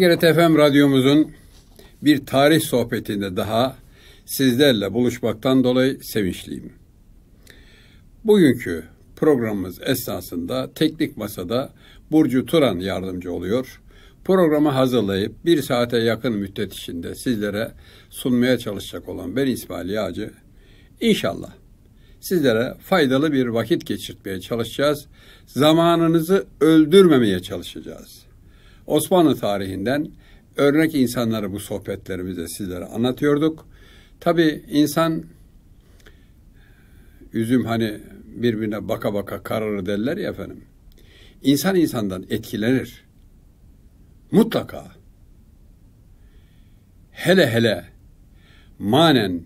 Gerrit FM radyomuzun bir tarih sohbetinde daha sizlerle buluşmaktan dolayı sevinçliyim. Bugünkü programımız esnasında teknik masada Burcu Turan yardımcı oluyor. Programı hazırlayıp bir saate yakın müddet içinde sizlere sunmaya çalışacak olan ben İsmail Yağcı. İnşallah sizlere faydalı bir vakit geçirtmeye çalışacağız. Zamanınızı öldürmemeye çalışacağız Osmanlı tarihinden örnek insanları bu sohbetlerimizde sizlere anlatıyorduk. Tabi insan üzüm hani birbirine baka baka kararır derler ya efendim. İnsan insandan etkilenir. Mutlaka. Hele hele manen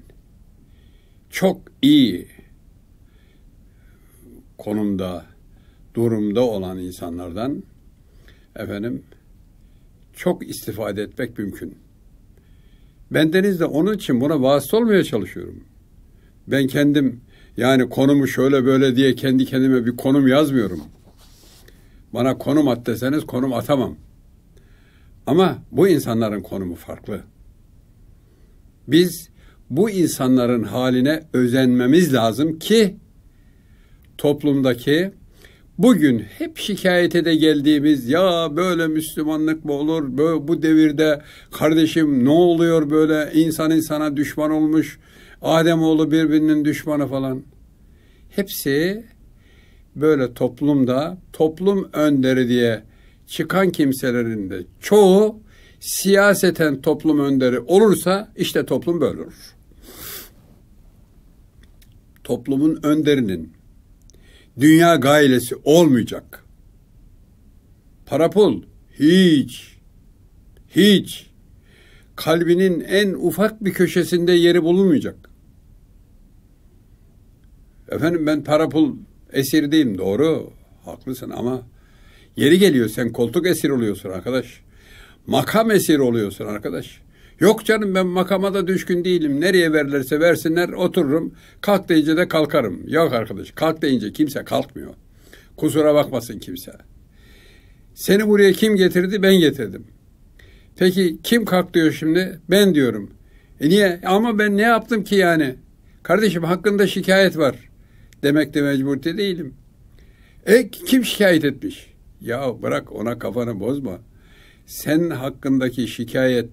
çok iyi konumda, durumda olan insanlardan efendim çok istifade etmek mümkün. Bendeniz de onun için buna vasıta olmaya çalışıyorum. Ben kendim yani konumu şöyle böyle diye kendi kendime bir konum yazmıyorum. Bana konum at deseniz konum atamam. Ama bu insanların konumu farklı. Biz bu insanların haline özenmemiz lazım ki toplumdaki Bugün hep şikayete de geldiğimiz ya böyle Müslümanlık mı olur? Böyle, bu devirde kardeşim ne oluyor böyle insan insana düşman olmuş. Ademoğlu birbirinin düşmanı falan. Hepsi böyle toplumda toplum önderi diye çıkan kimselerin de çoğu siyaseten toplum önderi olursa işte toplum böyle olur. Toplumun önderinin dünya gailesi olmayacak. Para pul hiç hiç kalbinin en ufak bir köşesinde yeri bulunmayacak. Efendim ben para pul esirdeyim doğru haklısın ama yeri geliyor sen koltuk esir oluyorsun arkadaş. Makam esir oluyorsun arkadaş. Yok canım ben makama da düşkün değilim. Nereye verirlerse versinler otururum. Kalk deyince de kalkarım. Yok arkadaş kalk deyince kimse kalkmıyor. Kusura bakmasın kimse. Seni buraya kim getirdi? Ben getirdim. Peki kim kalk diyor şimdi? Ben diyorum. E niye? Ama ben ne yaptım ki yani? Kardeşim hakkında şikayet var. Demek de mecburiyette değilim. E kim şikayet etmiş? Ya bırak ona kafanı bozma. Sen hakkındaki şikayet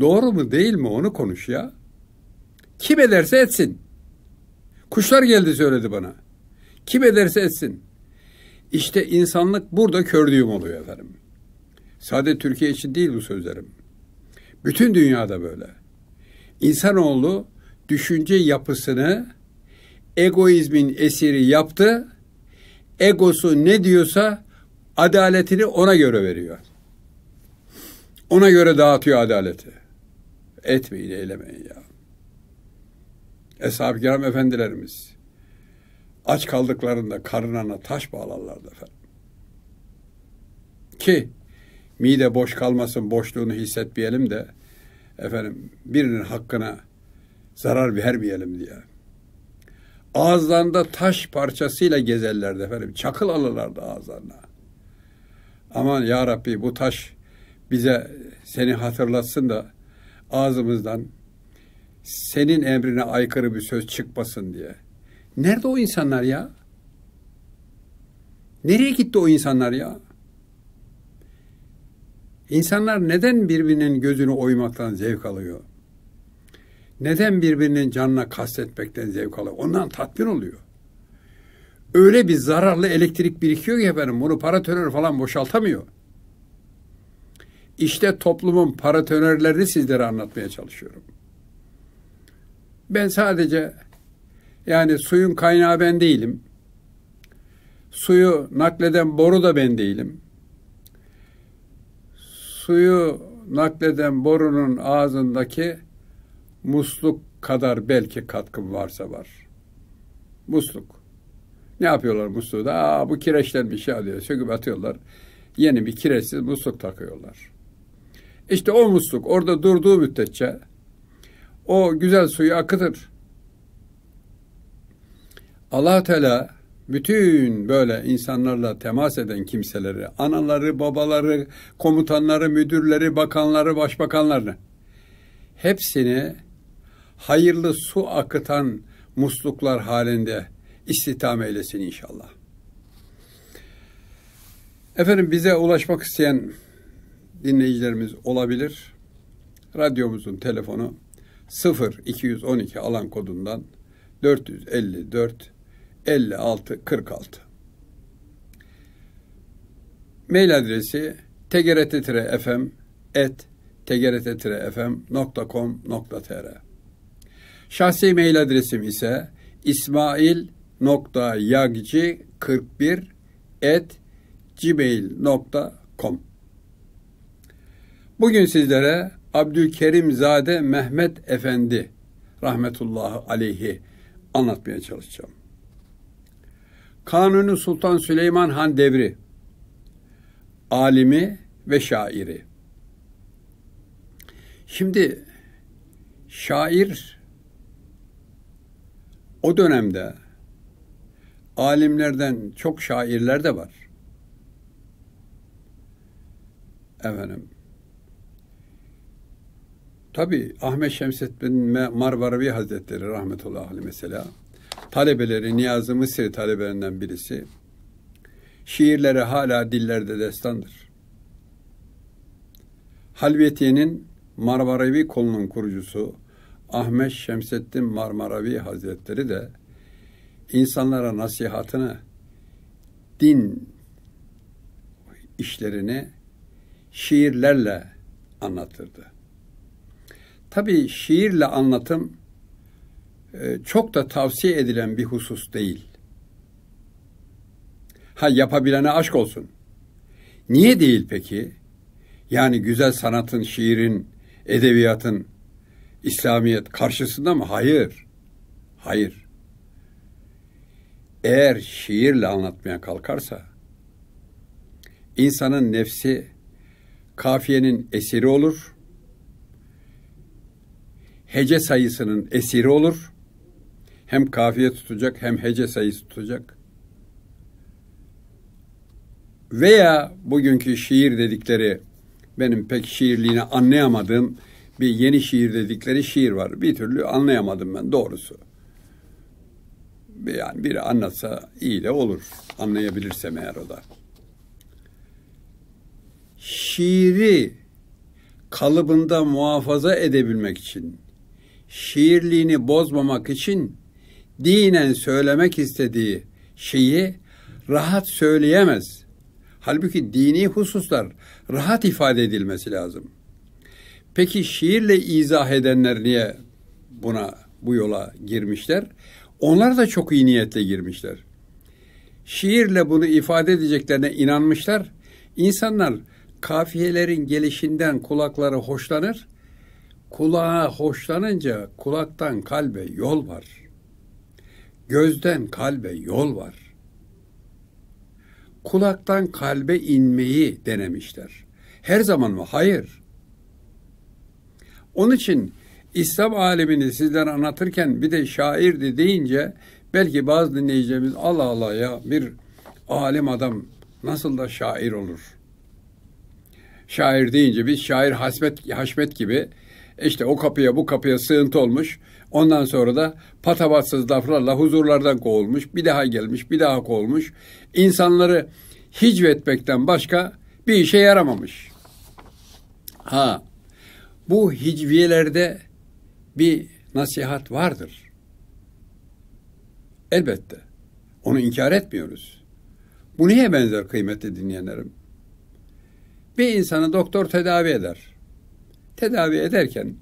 Doğru mu değil mi onu konuş ya. Kim ederse etsin. Kuşlar geldi söyledi bana. Kim ederse etsin. İşte insanlık burada kördüğüm oluyor efendim. Sadece Türkiye için değil bu sözlerim. Bütün dünyada böyle. İnsanoğlu düşünce yapısını egoizmin esiri yaptı. Egosu ne diyorsa adaletini ona göre veriyor. Ona göre dağıtıyor adaleti. Etmeyin, eylemeyin ya. Eshab-ı kiram efendilerimiz aç kaldıklarında karınlarına taş bağlarlardı efendim. Ki mide boş kalmasın, boşluğunu hissetmeyelim de efendim birinin hakkına zarar vermeyelim diye. Ağızlarında taş parçasıyla gezerlerdi efendim. Çakıl alırlardı ağızlarına. Aman ya Rabbi bu taş bize seni hatırlatsın da ağzımızdan senin emrine aykırı bir söz çıkmasın diye. Nerede o insanlar ya? Nereye gitti o insanlar ya? İnsanlar neden birbirinin gözünü oymaktan zevk alıyor? Neden birbirinin canına kastetmekten zevk alıyor? Ondan tatmin oluyor. Öyle bir zararlı elektrik birikiyor ki efendim bunu paratoner falan boşaltamıyor. İşte toplumun paratönerlerini sizlere anlatmaya çalışıyorum. Ben sadece yani suyun kaynağı ben değilim. Suyu nakleden boru da ben değilim. Suyu nakleden borunun ağzındaki musluk kadar belki katkım varsa var. Musluk. Ne yapıyorlar musluğu da? Aa bu kireçlenmiş ya diyor. Söküp atıyorlar. Yeni bir kireçsiz musluk takıyorlar. İşte o musluk orada durduğu müddetçe o güzel suyu akıtır. allah Teala bütün böyle insanlarla temas eden kimseleri, anaları, babaları, komutanları, müdürleri, bakanları, başbakanlarını hepsini hayırlı su akıtan musluklar halinde istihdam eylesin inşallah. Efendim bize ulaşmak isteyen dinleyicilerimiz olabilir. Radyomuzun telefonu 0 212 alan kodundan 454 56 46. Mail adresi tgrt-fm et tgrt-fm.com.tr Şahsi mail adresim ise ismail.yagici41 et gmail.com Bugün sizlere Abdülkerim Zade Mehmet Efendi rahmetullahi aleyhi anlatmaya çalışacağım. Kanuni Sultan Süleyman Han devri alimi ve şairi. Şimdi şair o dönemde alimlerden çok şairler de var. Efendim Tabi Ahmet Şemsettin Marvaravi Hazretleri rahmetullahi aleyh mesela talebeleri Niyazi Mısri talebelerinden birisi şiirleri hala dillerde destandır. Halvetiye'nin Marmaravi kolunun kurucusu Ahmet Şemsettin Marmaravi Hazretleri de insanlara nasihatını, din işlerini şiirlerle anlatırdı. Tabii şiirle anlatım e, çok da tavsiye edilen bir husus değil. Ha yapabilene aşk olsun. Niye değil peki? Yani güzel sanatın, şiirin, edebiyatın, İslamiyet karşısında mı? Hayır. Hayır. Eğer şiirle anlatmaya kalkarsa insanın nefsi kafiyenin esiri olur hece sayısının esiri olur. Hem kafiye tutacak hem hece sayısı tutacak. Veya bugünkü şiir dedikleri benim pek şiirliğini anlayamadığım bir yeni şiir dedikleri şiir var. Bir türlü anlayamadım ben doğrusu. Yani biri anlatsa iyi de olur. Anlayabilirsem eğer o da. Şiiri kalıbında muhafaza edebilmek için şiirliğini bozmamak için dinen söylemek istediği şeyi rahat söyleyemez. Halbuki dini hususlar rahat ifade edilmesi lazım. Peki şiirle izah edenler niye buna bu yola girmişler? Onlar da çok iyi niyetle girmişler. Şiirle bunu ifade edeceklerine inanmışlar. İnsanlar kafiyelerin gelişinden kulakları hoşlanır Kulağa hoşlanınca kulaktan kalbe yol var. Gözden kalbe yol var. Kulaktan kalbe inmeyi denemişler. Her zaman mı? Hayır. Onun için İslam alemini sizden anlatırken bir de şairdi deyince belki bazı dinleyicilerimiz Allah Allah ya bir alim adam nasıl da şair olur? Şair deyince biz şair Hasmet, Haşmet gibi işte o kapıya bu kapıya sığıntı olmuş. Ondan sonra da patavatsız laflarla huzurlardan kovulmuş. Bir daha gelmiş, bir daha kovulmuş. İnsanları hicvetmekten başka bir işe yaramamış. Ha, bu hicviyelerde bir nasihat vardır. Elbette. Onu inkar etmiyoruz. Bu niye benzer kıymetli dinleyenlerim? Bir insanı doktor tedavi eder tedavi ederken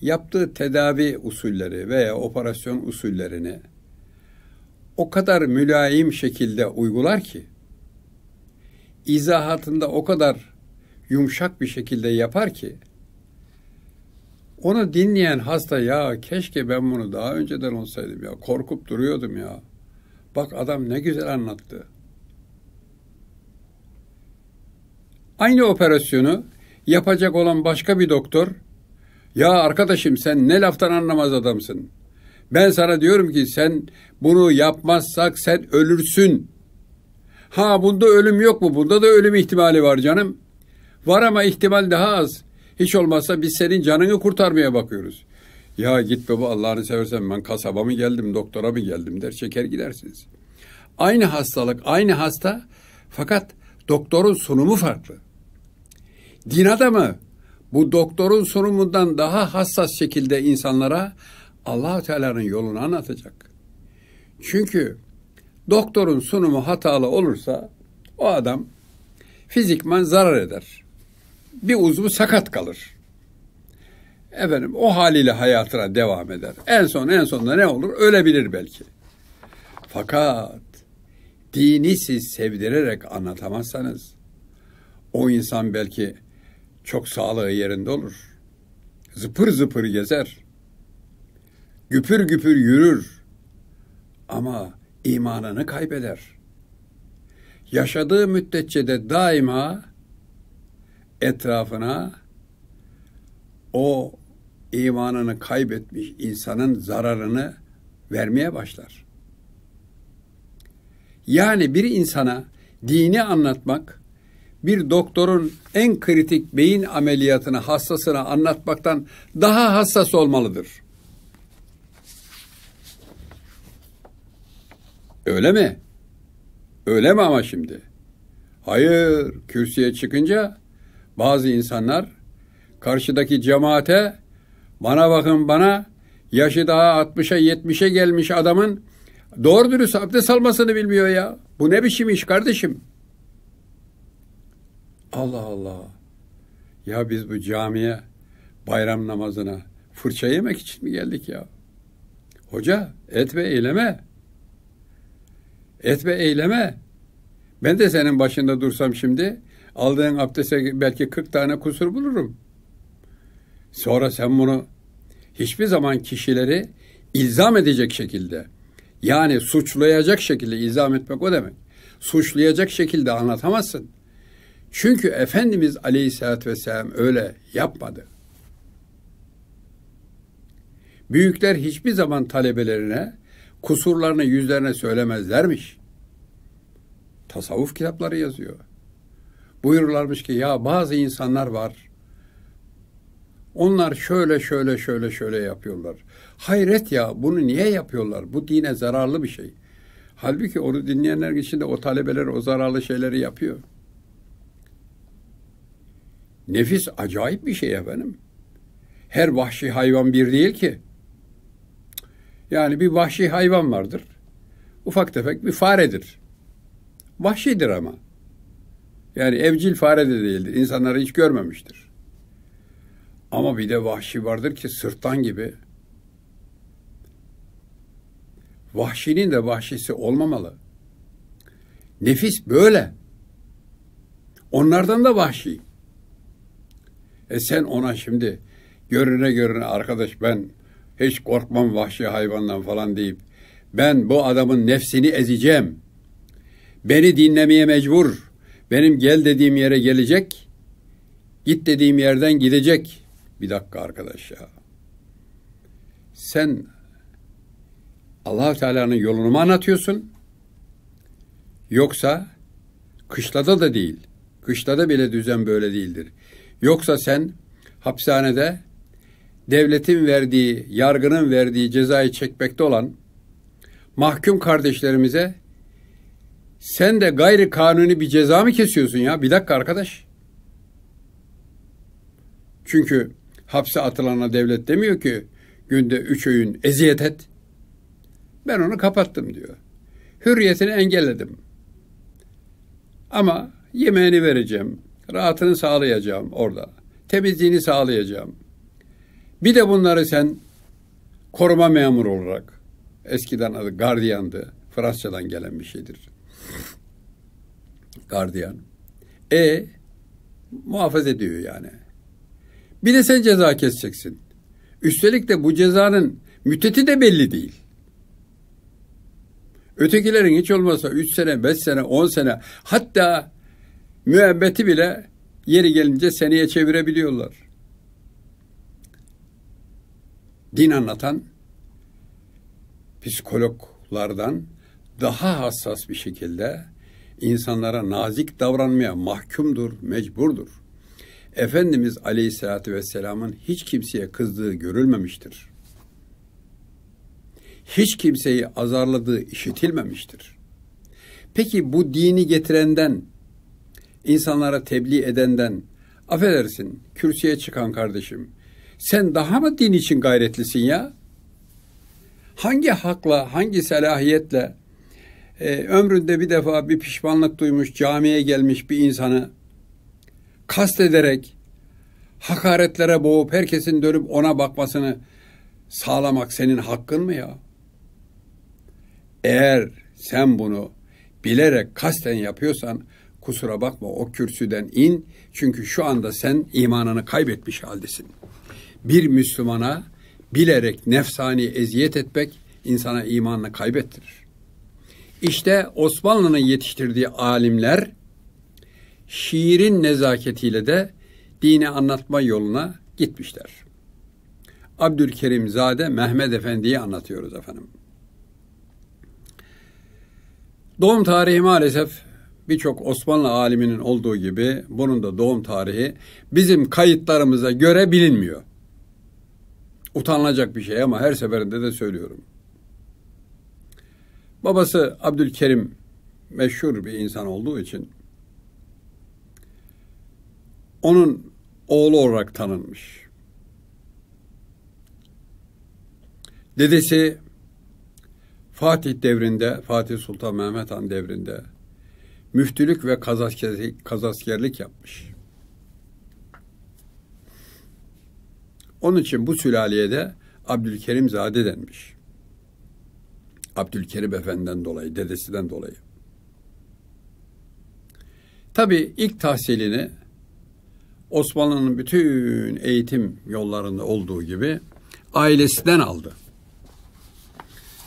yaptığı tedavi usulleri veya operasyon usullerini o kadar mülayim şekilde uygular ki izahatında o kadar yumuşak bir şekilde yapar ki onu dinleyen hasta ya keşke ben bunu daha önceden olsaydım ya korkup duruyordum ya. Bak adam ne güzel anlattı. Aynı operasyonu yapacak olan başka bir doktor ya arkadaşım sen ne laftan anlamaz adamsın. Ben sana diyorum ki sen bunu yapmazsak sen ölürsün. Ha bunda ölüm yok mu? Bunda da ölüm ihtimali var canım. Var ama ihtimal daha az. Hiç olmazsa biz senin canını kurtarmaya bakıyoruz. Ya git be Allah'ını seversen ben kasaba mı geldim, doktora mı geldim der çeker gidersiniz. Aynı hastalık, aynı hasta fakat doktorun sunumu farklı din adamı bu doktorun sunumundan daha hassas şekilde insanlara allah Teala'nın yolunu anlatacak. Çünkü doktorun sunumu hatalı olursa o adam fizikman zarar eder. Bir uzvu sakat kalır. Efendim o haliyle hayatına devam eder. En son en sonunda ne olur? Ölebilir belki. Fakat dini siz sevdirerek anlatamazsanız o insan belki çok sağlığı yerinde olur. Zıpır zıpır gezer. Güpür güpür yürür. Ama imanını kaybeder. Yaşadığı müddetçe de daima etrafına o imanını kaybetmiş insanın zararını vermeye başlar. Yani bir insana dini anlatmak bir doktorun en kritik beyin ameliyatını hastasına anlatmaktan daha hassas olmalıdır. Öyle mi? Öyle mi ama şimdi? Hayır, kürsüye çıkınca bazı insanlar karşıdaki cemaate bana bakın bana yaşı daha 60'a 70'e gelmiş adamın doğru dürüst abdest almasını bilmiyor ya. Bu ne biçim iş kardeşim? Allah Allah. Ya biz bu camiye bayram namazına fırça yemek için mi geldik ya? Hoca et ve eyleme. Et ve eyleme. Ben de senin başında dursam şimdi aldığın abdeste belki 40 tane kusur bulurum. Sonra sen bunu hiçbir zaman kişileri ilzam edecek şekilde yani suçlayacak şekilde ilzam etmek o demek. Suçlayacak şekilde anlatamazsın. Çünkü Efendimiz Aleyhisselatü Vesselam öyle yapmadı. Büyükler hiçbir zaman talebelerine kusurlarını yüzlerine söylemezlermiş. Tasavvuf kitapları yazıyor. Buyururlarmış ki ya bazı insanlar var. Onlar şöyle şöyle şöyle şöyle yapıyorlar. Hayret ya bunu niye yapıyorlar? Bu dine zararlı bir şey. Halbuki onu dinleyenler içinde o talebeler o zararlı şeyleri yapıyor. Nefis acayip bir şey efendim. Her vahşi hayvan bir değil ki. Yani bir vahşi hayvan vardır. Ufak tefek bir faredir. Vahşidir ama. Yani evcil fare de değildir. İnsanları hiç görmemiştir. Ama bir de vahşi vardır ki sırttan gibi. Vahşinin de vahşisi olmamalı. Nefis böyle. Onlardan da vahşi. E sen ona şimdi görüne görüne arkadaş ben hiç korkmam vahşi hayvandan falan deyip ben bu adamın nefsini ezeceğim. Beni dinlemeye mecbur. Benim gel dediğim yere gelecek. Git dediğim yerden gidecek. Bir dakika arkadaş ya. Sen allah Teala'nın yolunu mu anlatıyorsun? Yoksa kışlada da değil. Kışlada bile düzen böyle değildir. Yoksa sen hapishanede devletin verdiği, yargının verdiği cezayı çekmekte olan mahkum kardeşlerimize sen de gayri kanuni bir ceza mı kesiyorsun ya? Bir dakika arkadaş. Çünkü hapse atılana devlet demiyor ki günde üç öğün eziyet et. Ben onu kapattım diyor. Hürriyetini engelledim. Ama yemeğini vereceğim, rahatını sağlayacağım orada. Temizliğini sağlayacağım. Bir de bunları sen koruma memuru olarak eskiden adı gardiyandı. Fransızcadan gelen bir şeydir. Gardiyan. E muhafaza ediyor yani. Bir de sen ceza keseceksin. Üstelik de bu cezanın müddeti de belli değil. Ötekilerin hiç olmazsa üç sene, beş sene, on sene hatta müebbeti bile yeri gelince seneye çevirebiliyorlar. Din anlatan psikologlardan daha hassas bir şekilde insanlara nazik davranmaya mahkumdur, mecburdur. Efendimiz Aleyhisselatü Vesselam'ın hiç kimseye kızdığı görülmemiştir. Hiç kimseyi azarladığı işitilmemiştir. Peki bu dini getirenden insanlara tebliğ edenden, affedersin kürsüye çıkan kardeşim, sen daha mı din için gayretlisin ya? Hangi hakla, hangi selahiyetle e, ömründe bir defa bir pişmanlık duymuş, camiye gelmiş bir insanı kast ederek hakaretlere boğup herkesin dönüp ona bakmasını sağlamak senin hakkın mı ya? Eğer sen bunu bilerek kasten yapıyorsan kusura bakma o kürsüden in. Çünkü şu anda sen imanını kaybetmiş haldesin. Bir Müslümana bilerek nefsani eziyet etmek insana imanını kaybettirir. İşte Osmanlı'nın yetiştirdiği alimler şiirin nezaketiyle de dini anlatma yoluna gitmişler. Abdülkerim Zade Mehmet Efendi'yi anlatıyoruz efendim. Doğum tarihi maalesef birçok Osmanlı aliminin olduğu gibi bunun da doğum tarihi bizim kayıtlarımıza göre bilinmiyor. Utanılacak bir şey ama her seferinde de söylüyorum. Babası Abdülkerim meşhur bir insan olduğu için onun oğlu olarak tanınmış. Dedesi Fatih devrinde, Fatih Sultan Mehmet Han devrinde müftülük ve kazaskerlik yapmış. Onun için bu sülaleye de Abdülkerim Zade denmiş. Abdülkerim Efendi'den dolayı, dedesinden dolayı. Tabi ilk tahsilini Osmanlı'nın bütün eğitim yollarında olduğu gibi ailesinden aldı.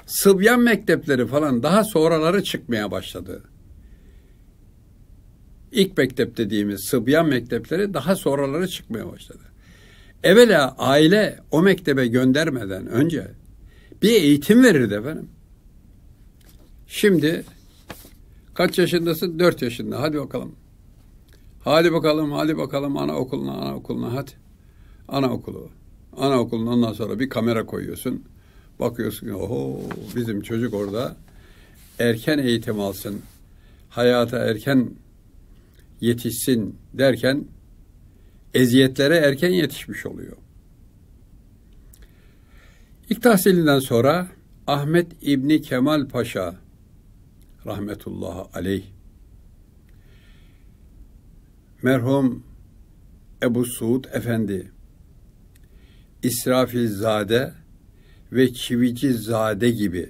Sıbyan mektepleri falan daha sonraları çıkmaya başladı ilk mektep dediğimiz Sıbyan mektepleri daha sonraları çıkmaya başladı. Evvela aile o mektebe göndermeden önce bir eğitim verirdi efendim. Şimdi kaç yaşındasın? Dört yaşında. Hadi bakalım. Hadi bakalım, hadi bakalım anaokuluna, anaokuluna hadi. Anaokulu. Anaokuluna ondan sonra bir kamera koyuyorsun. Bakıyorsun oho bizim çocuk orada erken eğitim alsın. Hayata erken yetişsin derken eziyetlere erken yetişmiş oluyor. İlk tahsilinden sonra Ahmet İbni Kemal Paşa rahmetullahi aleyh merhum Ebu Suud Efendi İsrafilzade ve Çivici Zade gibi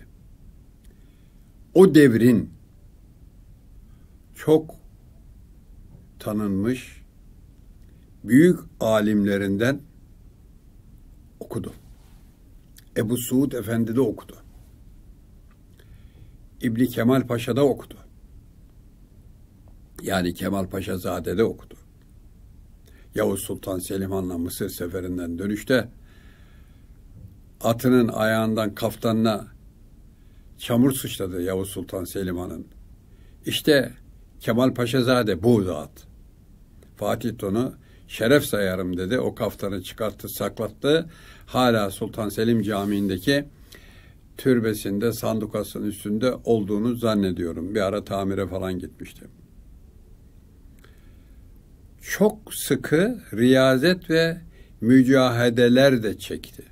o devrin çok tanınmış büyük alimlerinden okudu. Ebu Suud de okudu. İbni Kemal Paşa da okudu. Yani Kemal Paşa Zade de okudu. Yavuz Sultan Selim Han'la Mısır seferinden dönüşte atının ayağından kaftanına çamur sıçradı Yavuz Sultan Selim Han'ın. İşte Kemal Paşa Zade bu at. Fatih Ton'u şeref sayarım dedi. O kaftanı çıkarttı, saklattı. Hala Sultan Selim Camii'ndeki türbesinde, sandukasının üstünde olduğunu zannediyorum. Bir ara tamire falan gitmişti. Çok sıkı riyazet ve mücahedeler de çekti.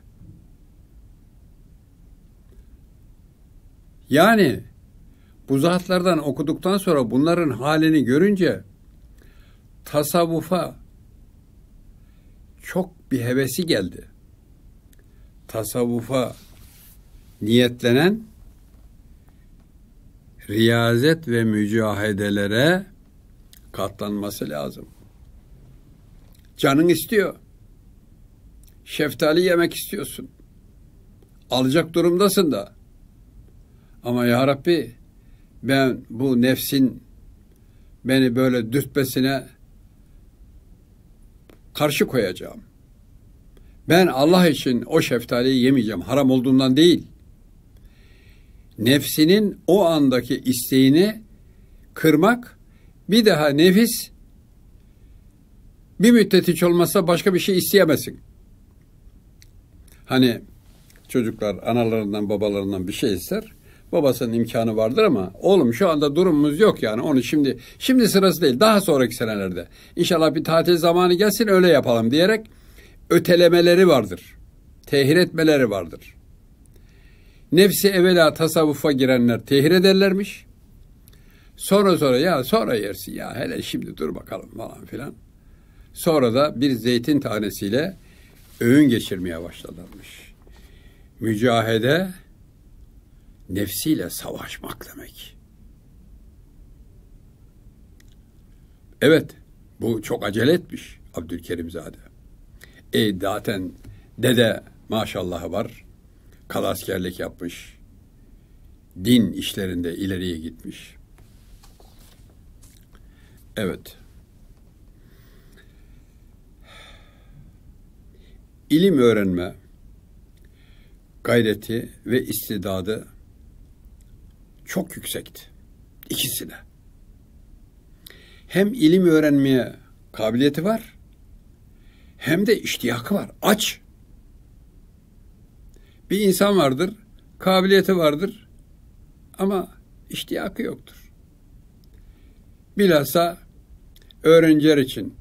Yani bu zatlardan okuduktan sonra bunların halini görünce tasavvufa çok bir hevesi geldi. Tasavvufa niyetlenen riyazet ve mücahedelere katlanması lazım. Canın istiyor. Şeftali yemek istiyorsun. Alacak durumdasın da. Ama ya Rabbi ben bu nefsin beni böyle dürtmesine karşı koyacağım. Ben Allah için o şeftaliyi yemeyeceğim. Haram olduğundan değil. Nefsinin o andaki isteğini kırmak bir daha nefis bir müddet hiç olmazsa başka bir şey isteyemezsin. Hani çocuklar analarından babalarından bir şey ister babasının imkanı vardır ama oğlum şu anda durumumuz yok yani onu şimdi şimdi sırası değil daha sonraki senelerde inşallah bir tatil zamanı gelsin öyle yapalım diyerek ötelemeleri vardır. Tehir etmeleri vardır. Nefsi evvela tasavvufa girenler tehir ederlermiş. Sonra sonra ya sonra yersin ya hele şimdi dur bakalım falan filan. Sonra da bir zeytin tanesiyle öğün geçirmeye başladılarmış. Mücahede nefsiyle savaşmak demek. Evet, bu çok acele etmiş Abdülkerimzade. E zaten dede maşallahı var. Kalaskerlik yapmış. Din işlerinde ileriye gitmiş. Evet. İlim öğrenme gayreti ve istidadı çok yüksekti. İkisi de. Hem ilim öğrenmeye kabiliyeti var hem de iştiyakı var. Aç. Bir insan vardır, kabiliyeti vardır ama iştiyakı yoktur. Bilhassa öğrenciler için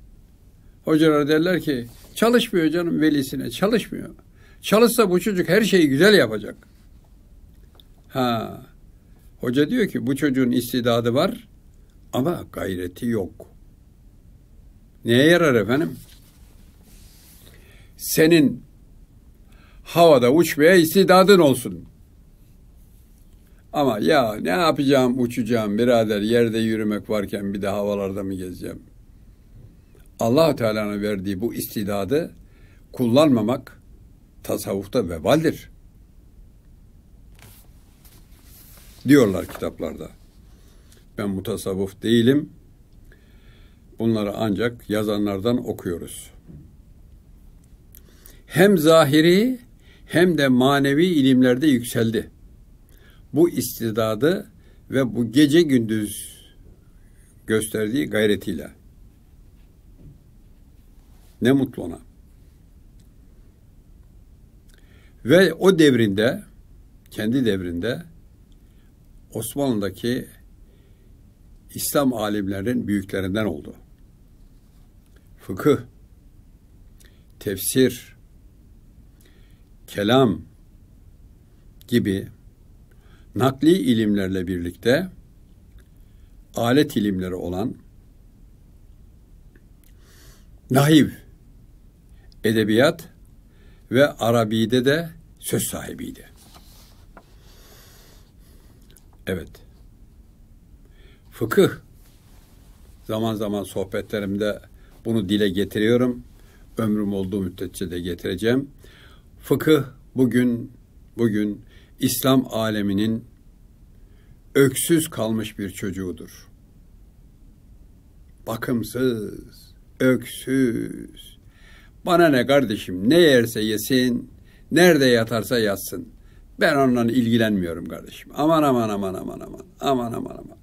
hocalar derler ki çalışmıyor canım velisine çalışmıyor. Çalışsa bu çocuk her şeyi güzel yapacak. Ha, Hoca diyor ki bu çocuğun istidadı var ama gayreti yok. Neye yarar efendim? Senin havada uçmaya istidadın olsun. Ama ya ne yapacağım uçacağım birader yerde yürümek varken bir de havalarda mı gezeceğim? allah Teala'nın verdiği bu istidadı kullanmamak tasavvufta vebaldir. diyorlar kitaplarda. Ben mutasavvuf değilim. Bunları ancak yazanlardan okuyoruz. Hem zahiri hem de manevi ilimlerde yükseldi. Bu istidadı ve bu gece gündüz gösterdiği gayretiyle. Ne mutlu ona. Ve o devrinde, kendi devrinde Osmanlı'daki İslam alimlerinin büyüklerinden oldu. Fıkıh, tefsir, kelam gibi nakli ilimlerle birlikte alet ilimleri olan nahiv, edebiyat ve Arabi'de de söz sahibiydi. Evet. Fıkıh. Zaman zaman sohbetlerimde bunu dile getiriyorum. Ömrüm olduğu müddetçe de getireceğim. Fıkıh bugün bugün İslam aleminin öksüz kalmış bir çocuğudur. Bakımsız, öksüz. Bana ne kardeşim, ne yerse yesin, nerede yatarsa yatsın. Ben onunla ilgilenmiyorum kardeşim. Aman aman aman aman aman. Aman aman aman.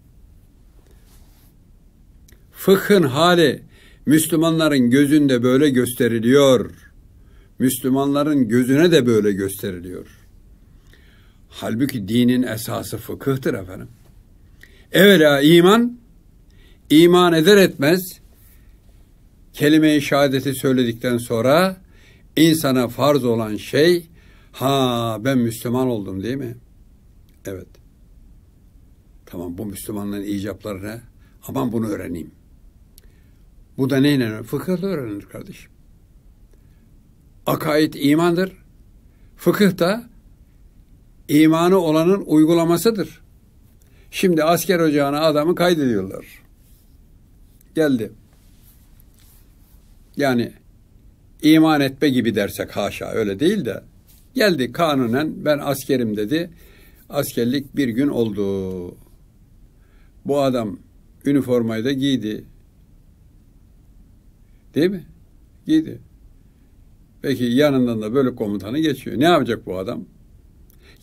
Fıkhın hali Müslümanların gözünde böyle gösteriliyor. Müslümanların gözüne de böyle gösteriliyor. Halbuki dinin esası fıkıhtır efendim. Evvela iman, iman eder etmez kelime-i şehadeti söyledikten sonra insana farz olan şey Ha ben Müslüman oldum değil mi? Evet. Tamam bu Müslümanların icapları ne? Aman bunu öğreneyim. Bu da neyle öğrenir? da öğrenilir kardeşim. Akaid imandır. Fıkıh da imanı olanın uygulamasıdır. Şimdi asker ocağına adamı kaydediyorlar. Geldi. Yani iman etme gibi dersek haşa öyle değil de Geldi kanunen ben askerim dedi. Askerlik bir gün oldu. Bu adam üniformayı da giydi. Değil mi? Giydi. Peki yanından da bölük komutanı geçiyor. Ne yapacak bu adam?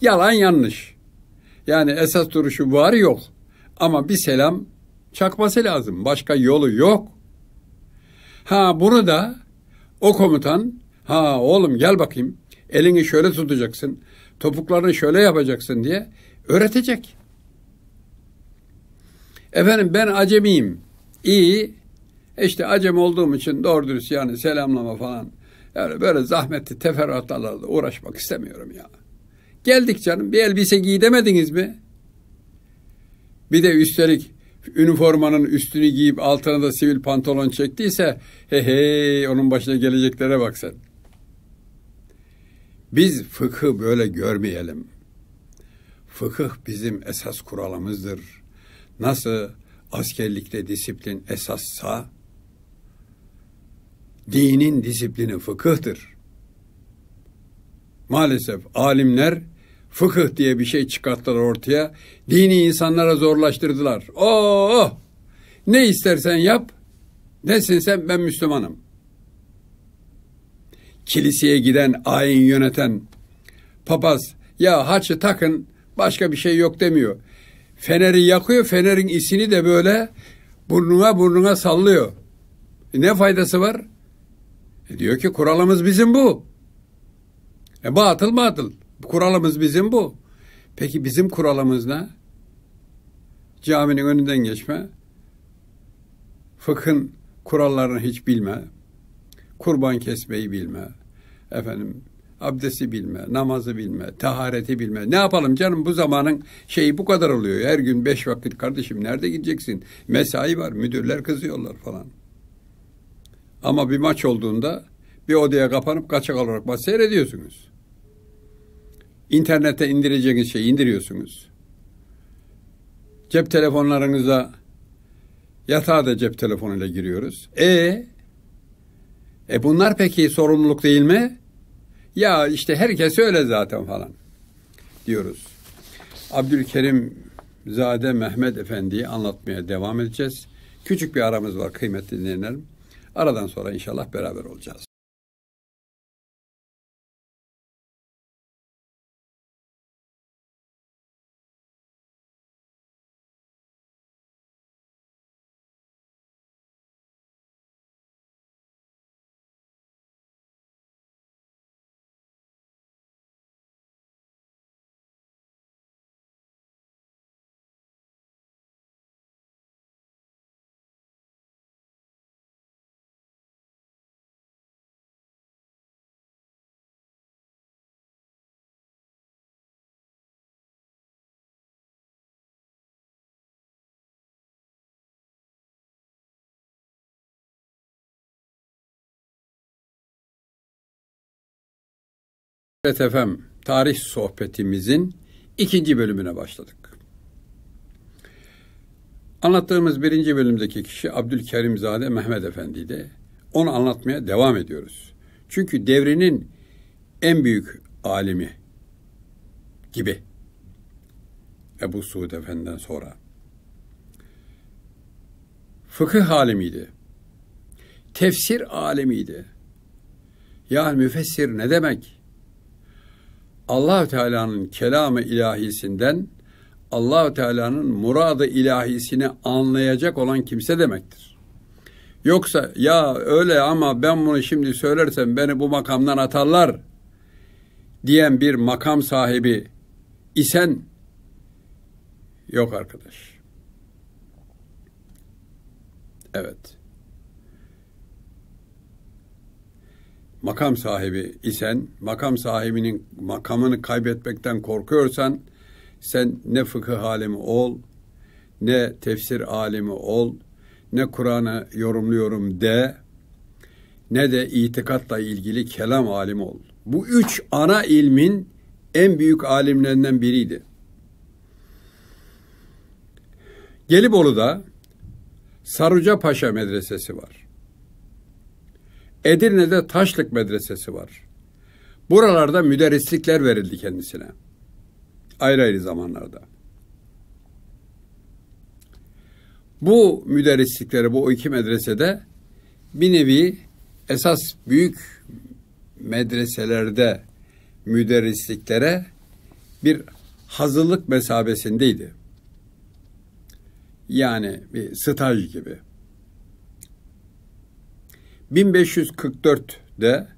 Yalan yanlış. Yani esas duruşu var yok. Ama bir selam çakması lazım. Başka yolu yok. Ha bunu da o komutan ha oğlum gel bakayım elini şöyle tutacaksın, topuklarını şöyle yapacaksın diye öğretecek. Efendim ben acemiyim. İyi. E işte acem olduğum için doğru dürüst yani selamlama falan. Yani böyle zahmetli teferruatlarla uğraşmak istemiyorum ya. Geldik canım bir elbise giydemediniz mi? Bir de üstelik üniformanın üstünü giyip altına da sivil pantolon çektiyse he hey onun başına geleceklere bak sen. Biz fıkı böyle görmeyelim. Fıkıh bizim esas kuralımızdır. Nasıl askerlikte disiplin esassa, dinin disiplini fıkıhtır. Maalesef alimler fıkıh diye bir şey çıkarttılar ortaya. Dini insanlara zorlaştırdılar. Oh! oh! Ne istersen yap, desin sen ben Müslümanım kiliseye giden, ayin yöneten papaz ya haçı takın başka bir şey yok demiyor. Feneri yakıyor, fenerin isini de böyle burnuna burnuna sallıyor. E ne faydası var? E diyor ki kuralımız bizim bu. E batıl batıl. Kuralımız bizim bu. Peki bizim kuralımız ne? Caminin önünden geçme. Fıkhın kurallarını hiç bilme kurban kesmeyi bilme, efendim abdesti bilme, namazı bilme, tahareti bilme. Ne yapalım canım bu zamanın şeyi bu kadar oluyor. Her gün beş vakit kardeşim nerede gideceksin? Mesai var, müdürler kızıyorlar falan. Ama bir maç olduğunda bir odaya kapanıp kaçak olarak maç seyrediyorsunuz. İnternette indireceğiniz şeyi indiriyorsunuz. Cep telefonlarınıza yatağa da cep telefonuyla giriyoruz. E e bunlar peki sorumluluk değil mi? Ya işte herkes öyle zaten falan diyoruz. Abdülkerim Zade Mehmet Efendi'yi anlatmaya devam edeceğiz. Küçük bir aramız var kıymetli dinleyenlerim. Aradan sonra inşallah beraber olacağız. Evet efendim, tarih sohbetimizin ikinci bölümüne başladık. Anlattığımız birinci bölümdeki kişi Abdülkerimzade Mehmet Efendi'ydi. Onu anlatmaya devam ediyoruz. Çünkü devrinin en büyük alimi gibi Ebu Suud Efendi'den sonra. Fıkıh alimiydi, Tefsir alimiydi. Yani müfessir ne demek? Allahü Teala'nın kelamı ilahisinden Allahü Teala'nın muradı ilahisini anlayacak olan kimse demektir. Yoksa ya öyle ama ben bunu şimdi söylersem beni bu makamdan atarlar diyen bir makam sahibi isen yok arkadaş. Evet. makam sahibi isen, makam sahibinin makamını kaybetmekten korkuyorsan sen ne fıkıh alimi ol, ne tefsir alimi ol, ne Kur'an'ı yorumluyorum de, ne de itikatla ilgili kelam alimi ol. Bu üç ana ilmin en büyük alimlerinden biriydi. Gelibolu'da Saruca Paşa Medresesi var. Edirne'de Taşlık Medresesi var. Buralarda müderrislikler verildi kendisine. Ayrı ayrı zamanlarda. Bu müderrislikleri bu iki medresede bir nevi esas büyük medreselerde müderrisliklere bir hazırlık mesabesindeydi. Yani bir staj gibi. 1544'de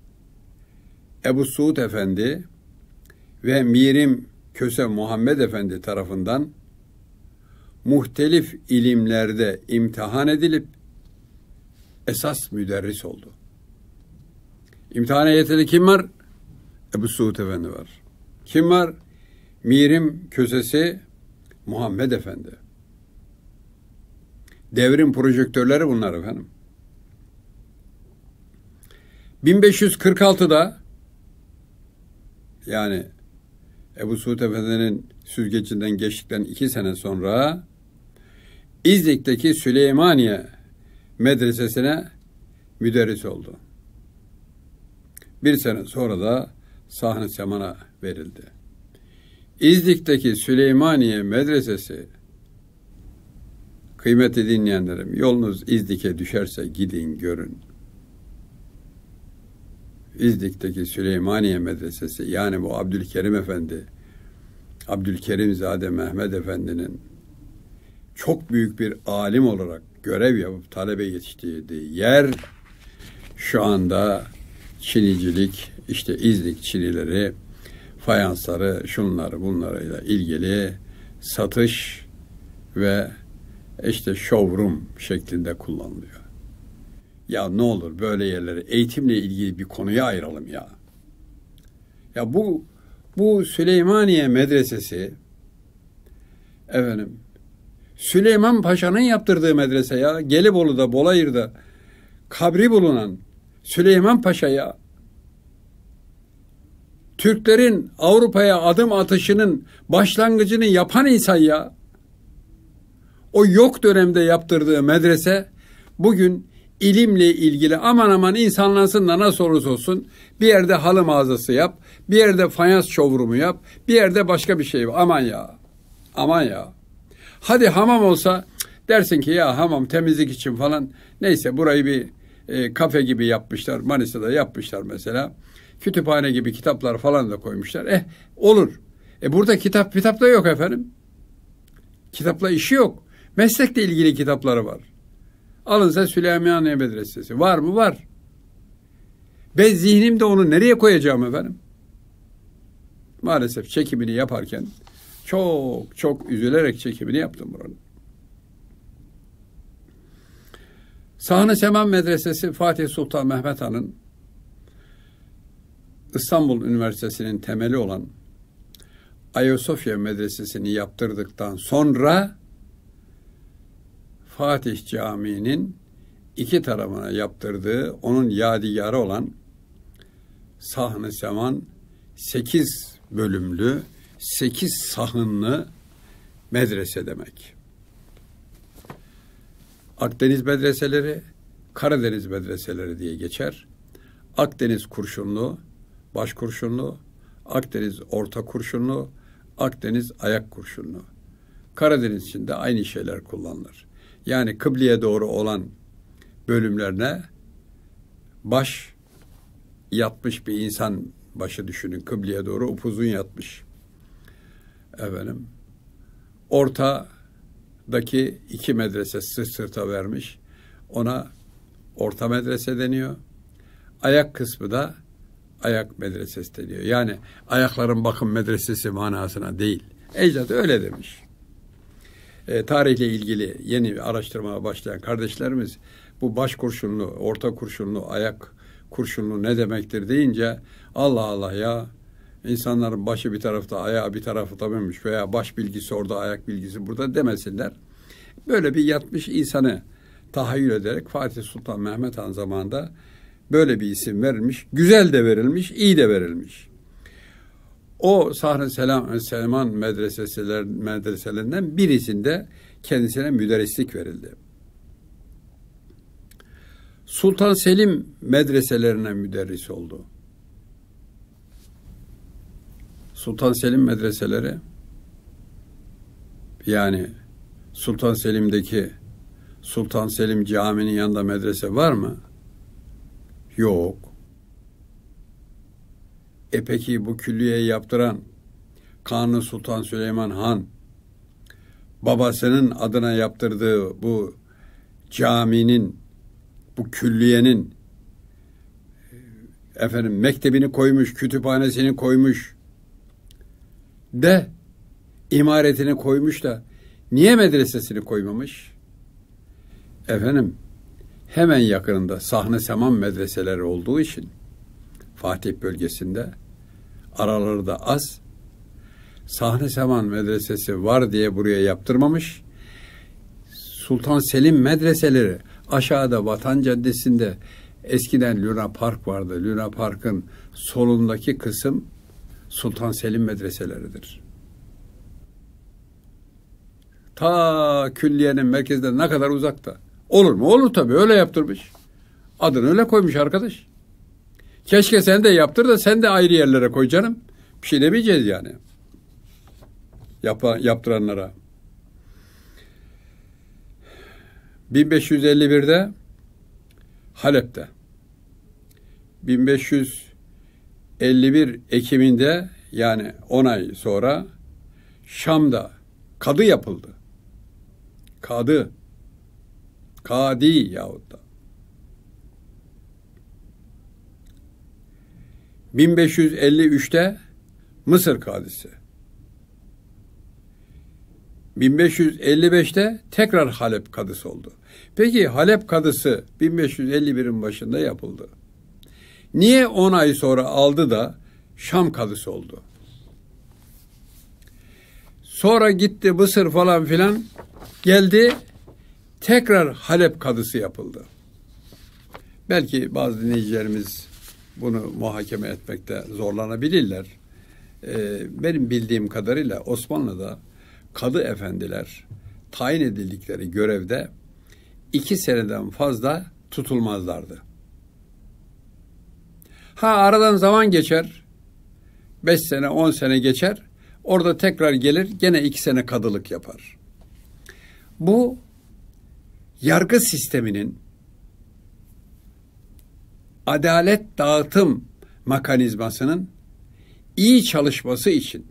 Ebu Suud Efendi ve Mirim Köse Muhammed Efendi tarafından muhtelif ilimlerde imtihan edilip esas müderris oldu. İmtihan heyetinde kim var? Ebu Suud Efendi var. Kim var? Mirim Kösesi Muhammed Efendi. Devrim projektörleri bunlar efendim. 1546'da yani Ebu Suud Efendi'nin süzgecinden geçtikten iki sene sonra İznik'teki Süleymaniye medresesine müderris oldu. Bir sene sonra da sahne semana verildi. İznik'teki Süleymaniye medresesi kıymeti dinleyenlerim yolunuz İznik'e düşerse gidin görün. İzdik'teki Süleymaniye Medresesi yani bu Abdülkerim Efendi, Abdülkerim Zade Mehmet Efendi'nin çok büyük bir alim olarak görev yapıp talebe yetiştirdiği yer şu anda Çinicilik, işte İzdik Çinileri, fayansları, şunları bunlarıyla ilgili satış ve işte showroom şeklinde kullanılıyor. Ya ne olur böyle yerlere eğitimle ilgili bir konuya ayıralım ya. Ya bu bu Süleymaniye Medresesi efendim Süleyman Paşa'nın yaptırdığı medrese ya Gelibolu'da Bolayır'da kabri bulunan Süleyman Paşa ya Türklerin Avrupa'ya adım atışının başlangıcını yapan insan ya o yok dönemde yaptırdığı medrese bugün ilimle ilgili aman aman insanlansın da nasıl olursa olsun bir yerde halı mağazası yap, bir yerde fayans şovurumu yap, bir yerde başka bir şey yap. Aman ya, aman ya. Hadi hamam olsa dersin ki ya hamam temizlik için falan neyse burayı bir e, kafe gibi yapmışlar. Manisa'da yapmışlar mesela. Kütüphane gibi kitaplar falan da koymuşlar. Eh olur. E burada kitap kitap da yok efendim. Kitapla işi yok. Meslekle ilgili kitapları var. Alın size Süleymaniye Medresesi. Var mı? Var. Ben zihnimde onu nereye koyacağım efendim? Maalesef çekimini yaparken çok çok üzülerek çekimini yaptım buranın. Sahne Seman Medresesi Fatih Sultan Mehmet Han'ın İstanbul Üniversitesi'nin temeli olan Ayasofya Medresesi'ni yaptırdıktan sonra Fatih Camii'nin iki tarafına yaptırdığı onun yadigarı olan Sahne Seman 8 bölümlü 8 sahınlı medrese demek. Akdeniz medreseleri Karadeniz medreseleri diye geçer. Akdeniz kurşunlu, baş kurşunlu, Akdeniz orta kurşunlu, Akdeniz ayak kurşunlu. Karadeniz için de aynı şeyler kullanılır yani kıbleye doğru olan bölümlerine baş yatmış bir insan başı düşünün kıbleye doğru upuzun yatmış. Efendim ortadaki iki medrese sırt sırta vermiş. Ona orta medrese deniyor. Ayak kısmı da ayak medresesi deniyor. Yani ayakların bakım medresesi manasına değil. Ecdat öyle demiş e, tarihle ilgili yeni araştırmaya başlayan kardeşlerimiz bu baş kurşunlu, orta kurşunlu, ayak kurşunlu ne demektir deyince Allah Allah ya insanların başı bir tarafta, ayağı bir tarafı mıymış veya baş bilgisi orada, ayak bilgisi burada demesinler. Böyle bir yatmış insanı tahayyül ederek Fatih Sultan Mehmet Han zamanında böyle bir isim verilmiş. Güzel de verilmiş, iyi de verilmiş o Sahrın Selam Selman medreseler medreselerinden birisinde kendisine müderrislik verildi. Sultan Selim medreselerine müderris oldu. Sultan Selim medreseleri yani Sultan Selim'deki Sultan Selim caminin yanında medrese var mı? Yok. E peki bu külliye yaptıran Kanuni Sultan Süleyman Han babasının adına yaptırdığı bu caminin bu külliyenin e, efendim mektebini koymuş, kütüphanesini koymuş de imaretini koymuş da niye medresesini koymamış? Efendim hemen yakınında Sahne Seman medreseleri olduğu için Fatih bölgesinde araları da az. Sahne Saman Medresesi var diye buraya yaptırmamış. Sultan Selim medreseleri aşağıda Vatan Caddesi'nde eskiden Luna Park vardı. Luna Park'ın solundaki kısım Sultan Selim medreseleridir. Ta külliyenin merkezde ne kadar uzakta. Olur mu? Olur tabii öyle yaptırmış. Adını öyle koymuş arkadaş. Keşke sen de yaptır da sen de ayrı yerlere koy canım. Bir şey demeyeceğiz yani. Yapan, yaptıranlara. 1551'de Halep'te 1551 Ekim'inde yani 10 ay sonra Şam'da kadı yapıldı. Kadı. Kadi yahut da. 1553'te Mısır Kadisi. 1555'te tekrar Halep Kadısı oldu. Peki Halep Kadısı 1551'in başında yapıldı. Niye 10 ay sonra aldı da Şam Kadısı oldu? Sonra gitti Mısır falan filan geldi tekrar Halep Kadısı yapıldı. Belki bazı dinleyicilerimiz bunu muhakeme etmekte zorlanabilirler. Ee, benim bildiğim kadarıyla Osmanlı'da kadı efendiler tayin edildikleri görevde iki seneden fazla tutulmazlardı. Ha aradan zaman geçer. Beş sene, on sene geçer. Orada tekrar gelir, gene iki sene kadılık yapar. Bu yargı sisteminin adalet dağıtım mekanizmasının iyi çalışması için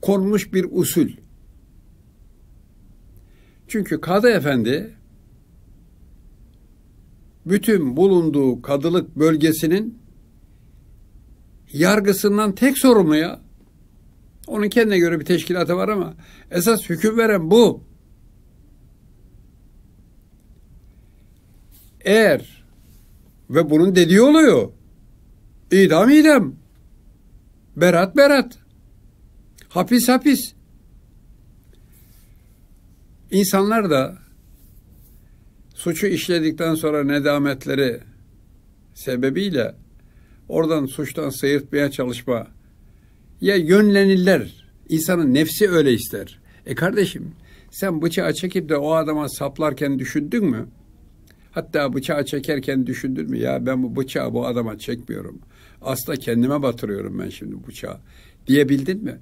konmuş bir usul. Çünkü Kadı Efendi bütün bulunduğu kadılık bölgesinin yargısından tek sorumlu ya. Onun kendine göre bir teşkilatı var ama esas hüküm veren bu. Eğer ve bunun dediği oluyor. İdam idam. Berat berat. Hapis hapis. İnsanlar da suçu işledikten sonra nedametleri sebebiyle oradan suçtan sıyırtmaya çalışma ya yönlenirler. İnsanın nefsi öyle ister. E kardeşim sen bıçağı çekip de o adama saplarken düşündün mü? Hatta bıçağı çekerken düşündün mü ya ben bu bıçağı bu adama çekmiyorum. Asla kendime batırıyorum ben şimdi bıçağı diyebildin mi?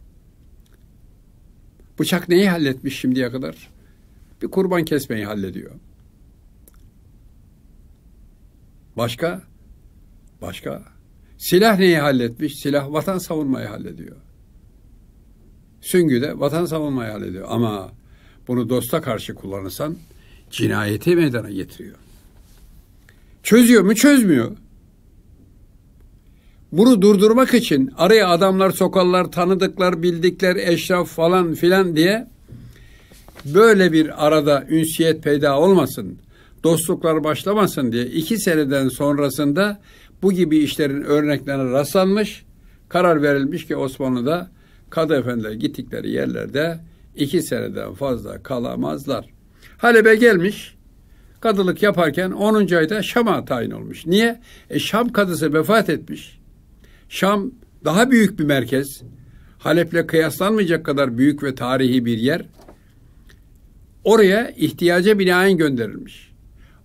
Bıçak neyi halletmiş şimdiye kadar? Bir kurban kesmeyi hallediyor. Başka? Başka? Silah neyi halletmiş? Silah vatan savunmayı hallediyor. Süngü de vatan savunmayı hallediyor. Ama bunu dosta karşı kullanırsan cinayeti meydana getiriyor. Çözüyor mu? Çözmüyor. Bunu durdurmak için araya adamlar, sokallar, tanıdıklar, bildikler, eşraf falan filan diye böyle bir arada ünsiyet peyda olmasın, dostluklar başlamasın diye iki seneden sonrasında bu gibi işlerin örneklerine rastlanmış, karar verilmiş ki Osmanlı'da kadı efendiler gittikleri yerlerde iki seneden fazla kalamazlar. Halep'e gelmiş, kadılık yaparken 10. ayda Şam'a tayin olmuş. Niye? E Şam kadısı vefat etmiş. Şam daha büyük bir merkez. Halep'le kıyaslanmayacak kadar büyük ve tarihi bir yer. Oraya ihtiyaca binaen gönderilmiş.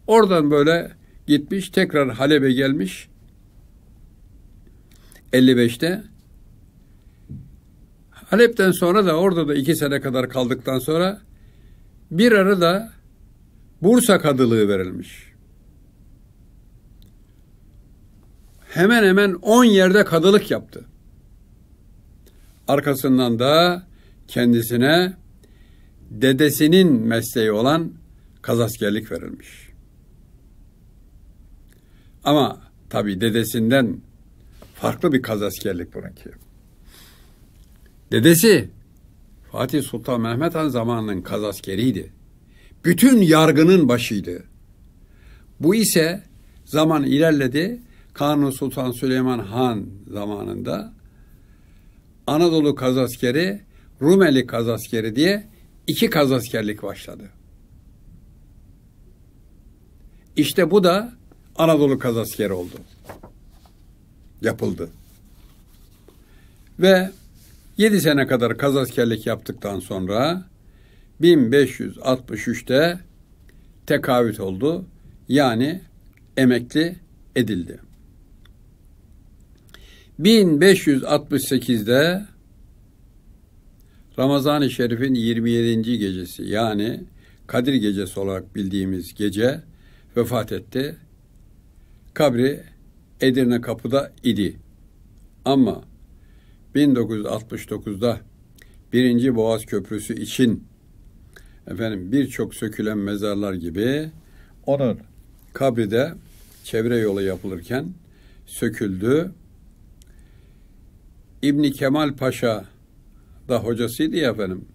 Oradan böyle gitmiş, tekrar Halep'e gelmiş. 55'te Halep'ten sonra da orada da iki sene kadar kaldıktan sonra bir arada Bursa kadılığı verilmiş. Hemen hemen 10 yerde kadılık yaptı. Arkasından da kendisine dedesinin mesleği olan kazaskerlik verilmiş. Ama tabi dedesinden farklı bir kazaskerlik bununki. Dedesi Fatih Sultan Mehmet Han zamanının kazaskeriydi bütün yargının başıydı. Bu ise zaman ilerledi. Kanuni Sultan Süleyman Han zamanında Anadolu kazaskeri, Rumeli kazaskeri diye iki kazaskerlik başladı. İşte bu da Anadolu kazaskeri oldu. Yapıldı. Ve yedi sene kadar kazaskerlik yaptıktan sonra 1563'te tekavüt oldu. Yani emekli edildi. 1568'de Ramazan-ı Şerif'in 27. gecesi yani Kadir gecesi olarak bildiğimiz gece vefat etti. Kabri Edirne kapıda idi. Ama 1969'da birinci Boğaz Köprüsü için efendim birçok sökülen mezarlar gibi onun kabri de çevre yolu yapılırken söküldü. İbni Kemal Paşa da hocasıydı ya efendim.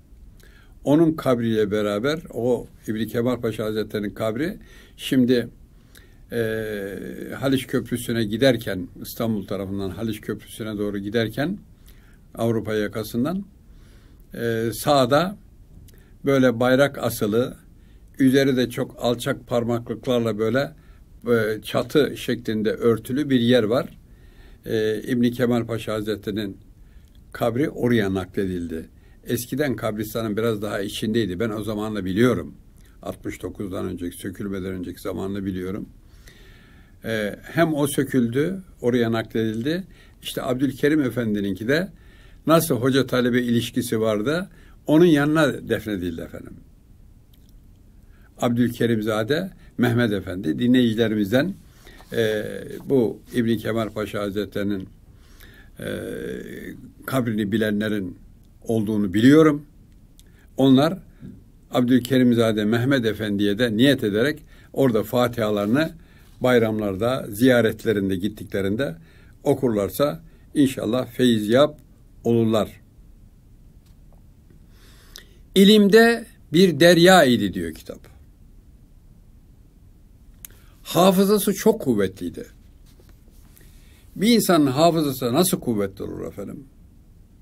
Onun kabriyle beraber o İbni Kemal Paşa Hazretleri'nin kabri şimdi e, Haliç Köprüsü'ne giderken İstanbul tarafından Haliç Köprüsü'ne doğru giderken Avrupa yakasından e, sağda böyle bayrak asılı, üzeri de çok alçak parmaklıklarla böyle e, çatı şeklinde örtülü bir yer var. E, İbni Kemal Paşa Hazretleri'nin kabri oraya nakledildi. Eskiden kabristanın biraz daha içindeydi. Ben o zamanla biliyorum. 69'dan önceki, sökülmeden önceki zamanla biliyorum. Ee, hem o söküldü, oraya nakledildi. İşte Abdülkerim Efendi'ninki de nasıl hoca talebe ilişkisi vardı, onun yanına defnedildi efendim. Abdülkerimzade Mehmet Efendi dinleyicilerimizden e, bu İbni Kemal Paşa Hazretleri'nin e, kabrini bilenlerin olduğunu biliyorum. Onlar Abdülkerimzade Mehmet Efendi'ye de niyet ederek orada fatihalarını bayramlarda, ziyaretlerinde gittiklerinde okurlarsa inşallah feyiz yap olurlar. İlimde bir derya idi diyor kitap. Hafızası çok kuvvetliydi. Bir insanın hafızası nasıl kuvvetli olur efendim?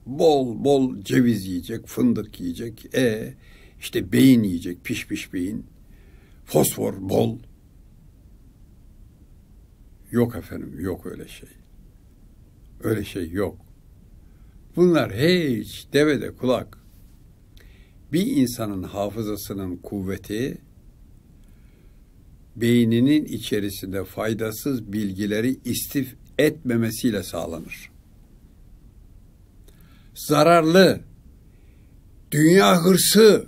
Bol bol ceviz yiyecek, fındık yiyecek, e işte beyin yiyecek, piş piş beyin, fosfor bol. Yok efendim, yok öyle şey. Öyle şey yok. Bunlar hiç devede kulak bir insanın hafızasının kuvveti beyninin içerisinde faydasız bilgileri istif etmemesiyle sağlanır. Zararlı, dünya hırsı,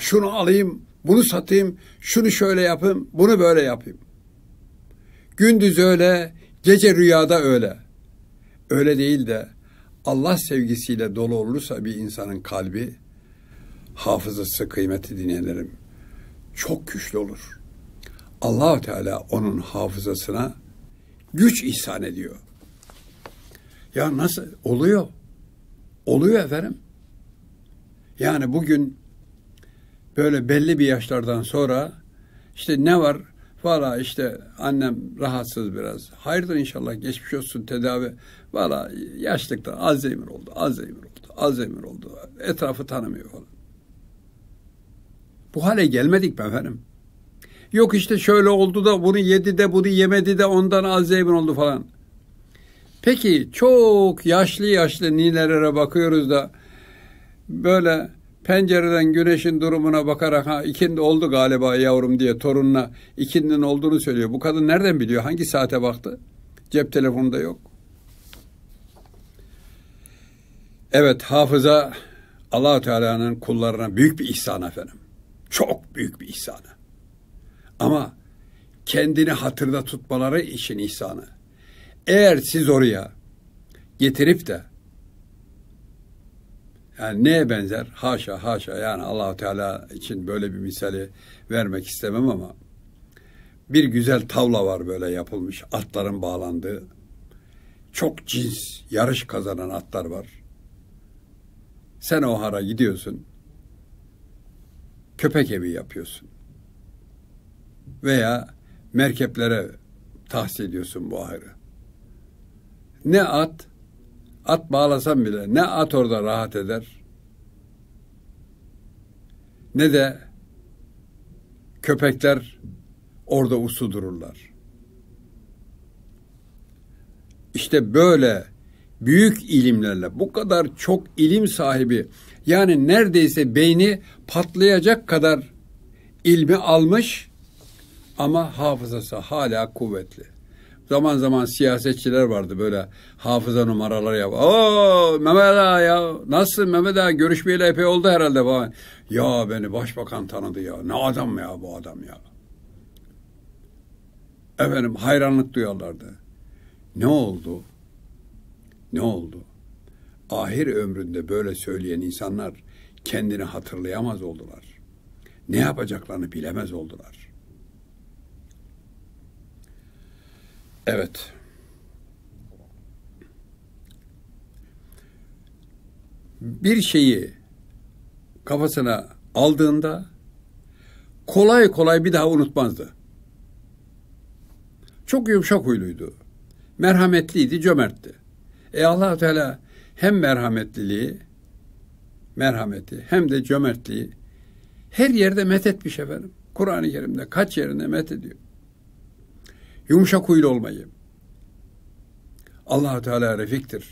şunu alayım, bunu satayım, şunu şöyle yapayım, bunu böyle yapayım. Gündüz öyle, gece rüyada öyle. Öyle değil de Allah sevgisiyle dolu olursa bir insanın kalbi, hafızası kıymeti dinleyenlerim çok güçlü olur. allah Teala onun hafızasına güç ihsan ediyor. Ya nasıl? Oluyor. Oluyor efendim. Yani bugün böyle belli bir yaşlardan sonra işte ne var? Valla işte annem rahatsız biraz. Hayırdır inşallah geçmiş olsun tedavi. Valla yaşlıkta Alzheimer oldu, Alzheimer oldu, Alzheimer oldu. Etrafı tanımıyor falan. Bu hale gelmedik be efendim. Yok işte şöyle oldu da bunu yedi de bunu yemedi de ondan azzeybin oldu falan. Peki çok yaşlı yaşlı nilelere bakıyoruz da böyle pencereden güneşin durumuna bakarak ha ikindi oldu galiba yavrum diye torununa ikindinin olduğunu söylüyor. Bu kadın nereden biliyor? Hangi saate baktı? Cep telefonunda yok. Evet hafıza allah Teala'nın kullarına büyük bir ihsan efendim. Çok büyük bir ihsanı. Ama kendini hatırda tutmaları için ihsanı. Eğer siz oraya getirip de yani neye benzer? Haşa haşa yani Allah Teala için böyle bir misali vermek istemem ama bir güzel tavla var böyle yapılmış atların bağlandığı. Çok cins yarış kazanan atlar var. Sen o hara gidiyorsun köpek evi yapıyorsun. Veya merkeplere tahsis ediyorsun bu ahırı. Ne at, at bağlasan bile ne at orada rahat eder ne de köpekler orada uslu dururlar. İşte böyle büyük ilimlerle bu kadar çok ilim sahibi yani neredeyse beyni patlayacak kadar ilmi almış ama hafızası hala kuvvetli. Zaman zaman siyasetçiler vardı böyle hafıza numaraları yap. Oo Mehmet Ağa ya nasılsın Mehmet Ağa görüşmeyle epey oldu herhalde falan. Ya beni başbakan tanıdı ya. Ne adam ya bu adam ya. Efendim hayranlık duyarlardı. Ne oldu? Ne oldu? ahir ömründe böyle söyleyen insanlar kendini hatırlayamaz oldular. Ne yapacaklarını bilemez oldular. Evet. Bir şeyi kafasına aldığında kolay kolay bir daha unutmazdı. Çok yumuşak huyluydu. Merhametliydi, cömertti. E allah Teala hem merhametliliği, merhameti hem de cömertliği her yerde met etmiş efendim. Kur'an-ı Kerim'de kaç yerinde met ediyor. Yumuşak huylu olmayı. allah Teala refiktir.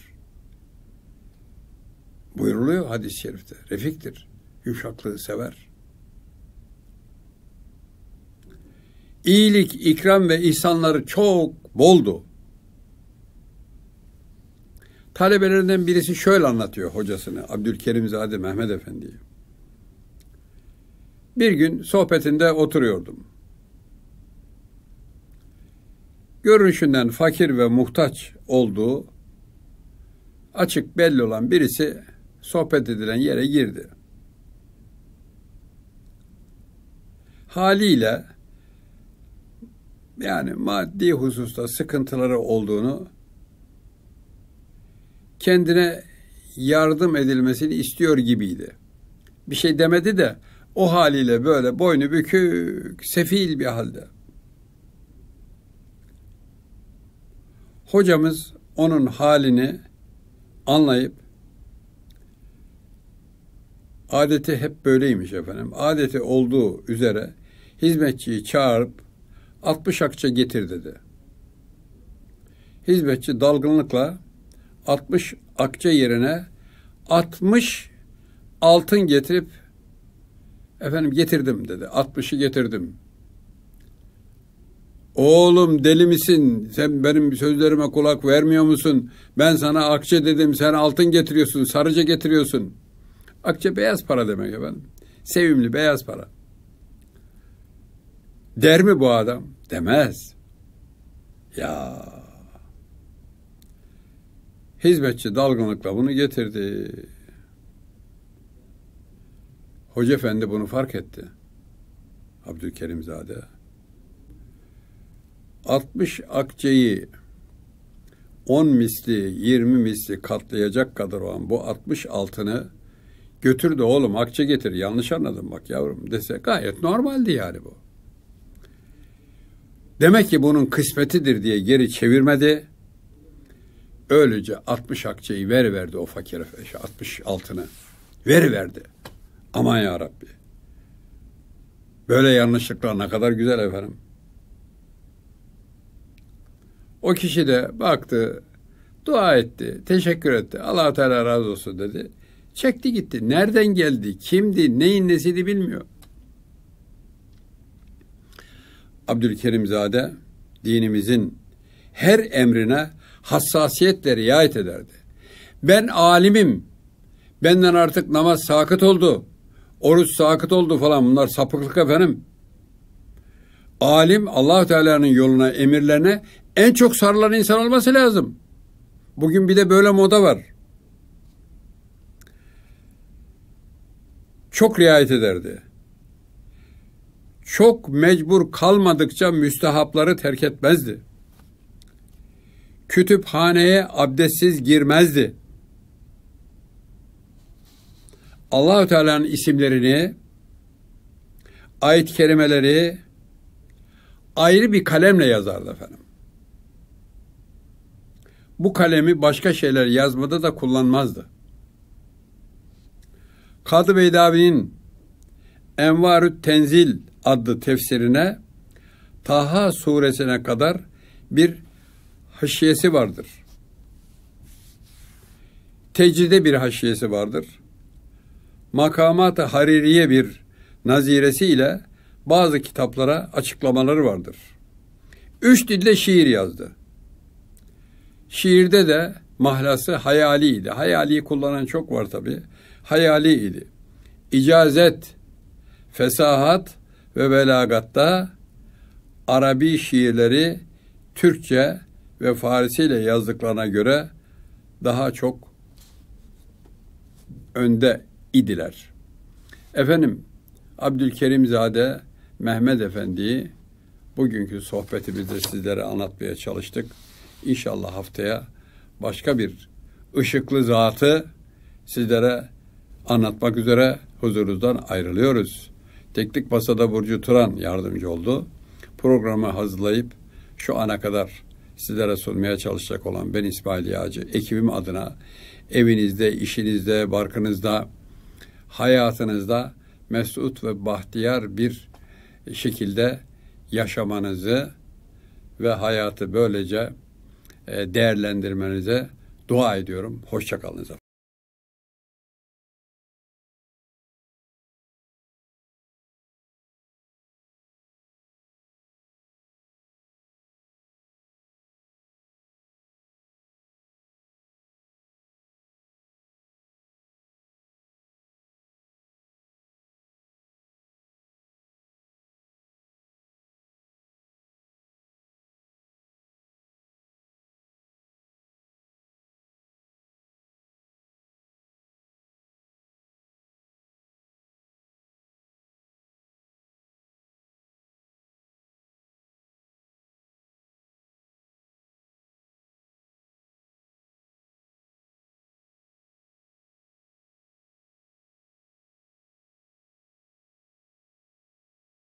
Buyuruluyor hadis-i şerifte. Refiktir. Yumuşaklığı sever. İyilik, ikram ve ihsanları çok boldu. Talebelerinden birisi şöyle anlatıyor hocasını Abdülkerim Zade Mehmet Efendi'yi. Bir gün sohbetinde oturuyordum. Görünüşünden fakir ve muhtaç olduğu açık belli olan birisi sohbet edilen yere girdi. Haliyle yani maddi hususta sıkıntıları olduğunu kendine yardım edilmesini istiyor gibiydi. Bir şey demedi de o haliyle böyle boynu bükük, sefil bir halde. Hocamız onun halini anlayıp adeti hep böyleymiş efendim. Adeti olduğu üzere hizmetçiyi çağırıp 60 akça getir dedi. Hizmetçi dalgınlıkla 60 akçe yerine 60 altın getirip efendim getirdim dedi. 60'ı getirdim. Oğlum deli misin? Sen benim sözlerime kulak vermiyor musun? Ben sana akçe dedim. Sen altın getiriyorsun. Sarıca getiriyorsun. Akçe beyaz para demek efendim. Sevimli beyaz para. Der mi bu adam? Demez. Ya Hizmetçi dalgınlıkla bunu getirdi. Hoca Efendi bunu fark etti. Abdülkerimzade. 60 akçeyi 10 misli, 20 misli katlayacak kadar olan bu 60 altını götür de oğlum akçe getir. Yanlış anladın bak yavrum dese gayet normaldi yani bu. Demek ki bunun kısmetidir diye geri çevirmedi. Öylece 60 akçeyi veri verdi o fakir 60 şey, altını. Veri verdi. Aman ya Rabbi. Böyle yanlışlıklar ne kadar güzel efendim. O kişi de baktı, dua etti, teşekkür etti. Allah Teala razı olsun dedi. Çekti gitti. Nereden geldi, kimdi, neyin nesiydi bilmiyor. Abdülkerimzade dinimizin her emrine hassasiyetle riayet ederdi. Ben alimim, benden artık namaz sakıt oldu, oruç sakıt oldu falan bunlar sapıklık efendim. Alim allah Teala'nın yoluna, emirlerine en çok sarılan insan olması lazım. Bugün bir de böyle moda var. Çok riayet ederdi. Çok mecbur kalmadıkça müstehapları terk etmezdi kütüphaneye abdestsiz girmezdi. Allahü Teala'nın isimlerini, ayet kelimeleri ayrı bir kalemle yazardı efendim. Bu kalemi başka şeyler yazmada da kullanmazdı. Kadı Beydavi'nin Envarü Tenzil adlı tefsirine Taha suresine kadar bir haşiyesi vardır. tecide bir haşiyesi vardır. Makamat-ı haririye bir naziresi ile bazı kitaplara açıklamaları vardır. Üç dilde şiir yazdı. Şiirde de mahlası hayaliydi. Hayaliyi kullanan çok var tabi. Hayaliydi. İcazet, fesahat ve belagatta Arabi şiirleri Türkçe ve Farisi ile yazdıklarına göre daha çok önde idiler. Efendim Abdülkerimzade Mehmet Efendi'yi bugünkü sohbetimizde sizlere anlatmaya çalıştık. İnşallah haftaya başka bir ışıklı zatı sizlere anlatmak üzere huzurunuzdan ayrılıyoruz. Teknik Masa'da Burcu Turan yardımcı oldu. Programı hazırlayıp şu ana kadar sizlere sunmaya çalışacak olan ben İsmail Yağcı ekibim adına evinizde, işinizde, barkınızda, hayatınızda mesut ve bahtiyar bir şekilde yaşamanızı ve hayatı böylece e, değerlendirmenize dua ediyorum. Hoşçakalınız.